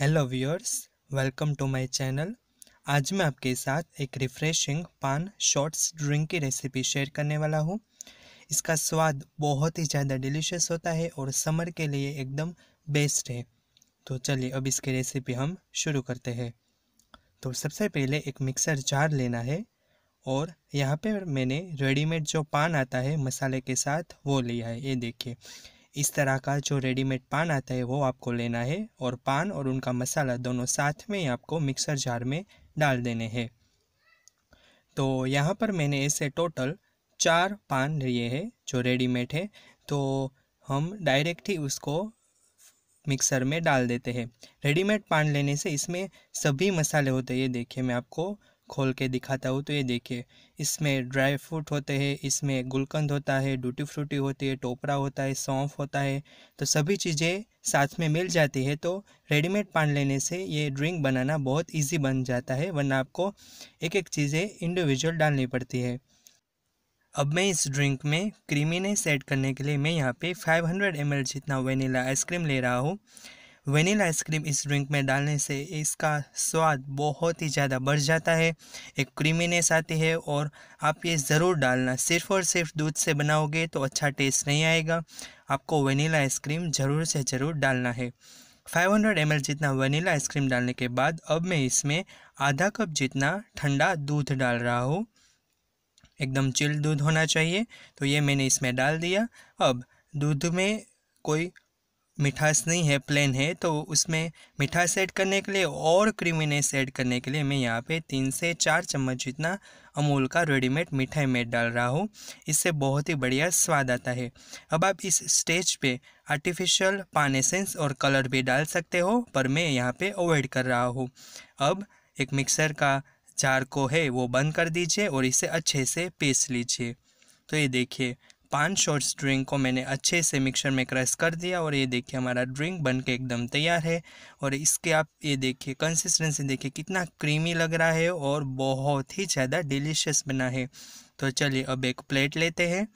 hello viewers welcome to my channel आज मैं आपके साथ एक रिफ्रेशिंग पान शॉर्ट्स ड्रिंक की रेसिपी शेयर करने वाला हूँ इसका स्वाद बहुत ही ज़्यादा डिलीशियस होता है और समर के लिए एकदम बेस्ट है तो चलिए अब इसकी रेसिपी हम शुरू करते हैं तो सबसे पहले एक मिक्सर जार लेना है और यहाँ पर मैंने रेडीमेड जो पान आता है मसाले के साथ वो लिया है ये देखिए इस तरह का जो रेडीमेड पान आता है वो आपको लेना है और पान और उनका मसाला दोनों साथ में आपको मिक्सर जार में डाल देने हैं तो यहाँ पर मैंने ऐसे टोटल चार पान लिए हैं जो रेडीमेड है तो हम डायरेक्ट ही उसको मिक्सर में डाल देते हैं रेडीमेड पान लेने से इसमें सभी मसाले होते हैं ये देखिए मैं आपको खोल के दिखाता हूँ तो ये देखिए इसमें ड्राई फ्रूट होते हैं इसमें गुलकंद होता है डूटी फ्रूटी होती है टोपरा होता है सौंफ होता है तो सभी चीज़ें साथ में मिल जाती है तो रेडीमेड पान लेने से ये ड्रिंक बनाना बहुत इजी बन जाता है वरना आपको एक एक चीज़ें इंडिविजुअल डालनी पड़ती है अब मैं इस ड्रिंक में क्रीमीनेस ऐड करने के लिए मैं यहाँ पे 500 ml जितना वेनीला आइसक्रीम ले रहा हूँ वनीला आइसक्रीम इस ड्रिंक में डालने से इसका स्वाद बहुत ही ज़्यादा बढ़ जाता है एक क्रीमीनेस आती है और आप ये ज़रूर डालना सिर्फ और सिर्फ दूध से बनाओगे तो अच्छा टेस्ट नहीं आएगा आपको वनीला आइसक्रीम ज़रूर से ज़रूर डालना है 500 हंड्रेड जितना वनीला आइसक्रीम डालने के बाद अब मैं इसमें आधा कप जितना ठंडा दूध डाल रहा हूँ एकदम चिल्ड दूध होना चाहिए तो ये मैंने इसमें डाल दिया अब दूध में कोई मिठास नहीं है प्लेन है तो उसमें मिठास ऐड करने के लिए और क्रीमीनेस ऐड करने के लिए मैं यहाँ पे तीन से चार चम्मच जितना अमूल का रेडीमेड मिठाई में डाल रहा हूँ इससे बहुत ही बढ़िया स्वाद आता है अब आप इस स्टेज पे आर्टिफिशियल पान एसेंस और कलर भी डाल सकते हो पर मैं यहाँ पे अवॉइड कर रहा हूँ अब एक मिक्सर का जार को है वो बंद कर दीजिए और इसे अच्छे से पीस लीजिए तो ये देखिए पांच शॉर्ट्स ड्रिंक को मैंने अच्छे से मिक्सर में क्रश कर दिया और ये देखिए हमारा ड्रिंक बन के एकदम तैयार है और इसके आप ये देखिए कंसिस्टेंसी देखिए कितना क्रीमी लग रहा है और बहुत ही ज़्यादा डिलीशियस बना है तो चलिए अब एक प्लेट लेते हैं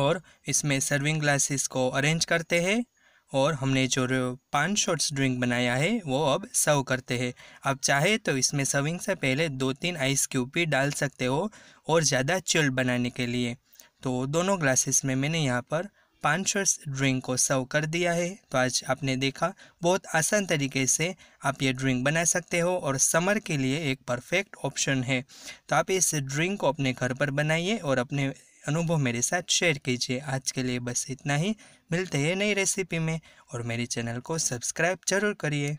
और इसमें सर्विंग ग्लासेस को अरेंज करते हैं और हमने जो पांच शॉर्ट्स ड्रिंक बनाया है वो अब सर्व करते हैं आप चाहे तो इसमें सर्विंग से पहले दो तीन आइस क्यूब भी डाल सकते हो और ज़्यादा चिल बनाने के लिए तो दोनों ग्लासेस में मैंने यहाँ पर पांचर्स ड्रिंक को सर्व कर दिया है तो आज आपने देखा बहुत आसान तरीके से आप ये ड्रिंक बना सकते हो और समर के लिए एक परफेक्ट ऑप्शन है तो आप इस ड्रिंक को अपने घर पर बनाइए और अपने अनुभव मेरे साथ शेयर कीजिए आज के लिए बस इतना ही मिलते हैं नई रेसिपी में और मेरे चैनल को सब्सक्राइब जरूर करिए